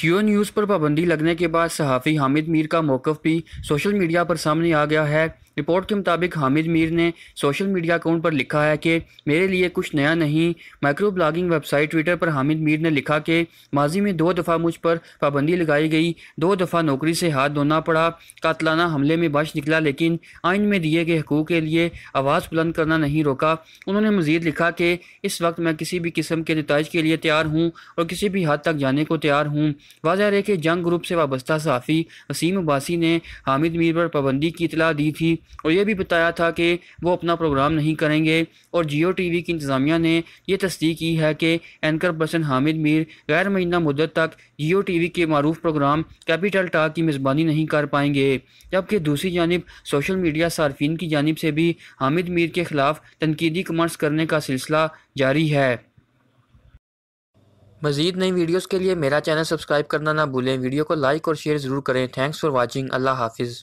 जियो news पर पाबंदी लगने के बाद सहाफ़ी हामिद मीर का मौक़ भी सोशल मीडिया पर सामने आ गया है रिपोर्ट के मुताबिक हामिद मीर ने सोशल मीडिया अकाउंट पर लिखा है कि मेरे लिए कुछ नया नहीं माइक्रो ब्लॉगिंग वेबसाइट ट्विटर पर हामिद मीर ने लिखा कि माजी में दो दफ़ा मुझ पर पाबंदी लगाई गई दो दफ़ा नौकरी से हाथ धोना पड़ा कातलाना हमले में बच निकला लेकिन आइन में दिए गए हकूक़ के लिए आवाज़ बुलंद करना नहीं रोका उन्होंने मजीद लिखा कि इस वक्त मैं किसी भी किस्म के नतज के लिए तैयार हूँ और किसी भी हद तक जाने को तैयार हूँ वाजह रहे कि जंग ग्रुप से वाबस्ता सहाफ़ी वसीम अब्बासी ने हामिद मीर पर पाबंदी की इतला दी थी और ये भी बताया था कि वो अपना प्रोग्राम नहीं करेंगे और जियो वी की इंतज़ामिया ने यह तस्दीक की है कि एंकर पर्सन हामिद मीर गैर महीना मुद्दत तक जियो वी के मरूफ प्रोग्राम कैपिटल टाक की मेज़बानी नहीं कर पाएंगे जबकि दूसरी जानब सोशल मीडिया सार्फिन की जानब से भी हामिद मीर के ख़िलाफ़ तनकीदी कमर्स करने का सिलसिला जारी है मजीद नई वीडियोज़ के लिए मेरा चैनल सब्सक्राइब करना ना भूलें वीडियो को लाइक और शेयर ज़रूर करें थैंक्स फॉर वॉचिंग अल्लाह हाफिज़